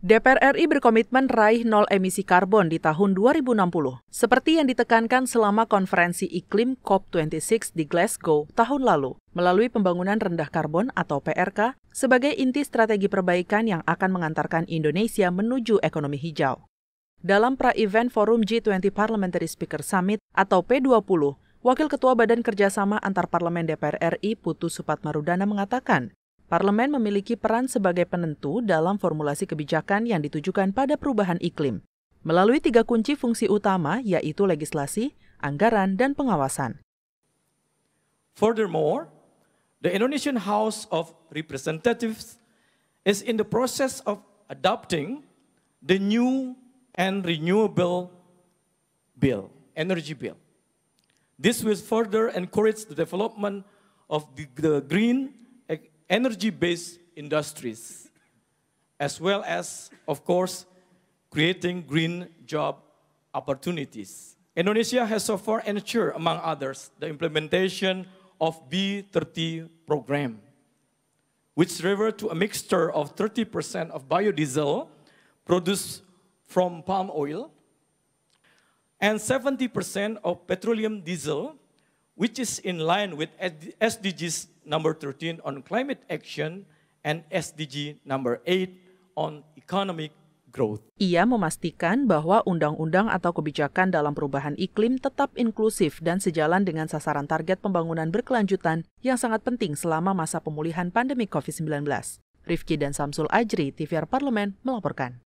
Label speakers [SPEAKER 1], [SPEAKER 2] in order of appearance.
[SPEAKER 1] DPR RI berkomitmen raih nol emisi karbon di tahun 2060, seperti yang ditekankan selama konferensi iklim COP26 di Glasgow tahun lalu, melalui pembangunan rendah karbon atau PRK sebagai inti strategi perbaikan yang akan mengantarkan Indonesia menuju ekonomi hijau. Dalam pra-event Forum G20 Parliamentary Speaker Summit atau P20, Wakil Ketua Badan Kerjasama Antar Parlemen DPR RI Putu Supatmarudana mengatakan, Parlemen memiliki peran sebagai penentu dalam formulasi kebijakan yang ditujukan pada perubahan iklim, melalui tiga kunci fungsi utama yaitu legislasi, anggaran, dan pengawasan.
[SPEAKER 2] Furthermore, the Indonesian House of Representatives is in the process of adopting the new and renewable bill, energy bill. This will further encourage the development of the, green energy-based industries, as well as, of course, creating green job opportunities. Indonesia has so far ensured, among others, the implementation of B30 program, which refers to a mixture of 30% of biodiesel produced from palm oil and 70% of petroleum diesel which is in line with SDGs number 13 on climate action and SDG number 8 on economic growth.
[SPEAKER 1] Ia memastikan bahwa undang-undang atau kebijakan dalam perubahan iklim tetap inklusif dan sejalan dengan sasaran target pembangunan berkelanjutan yang sangat penting selama masa pemulihan pandemi COVID-19. Rifki dan Samsul Ajri, TVR Parlemen, melaporkan.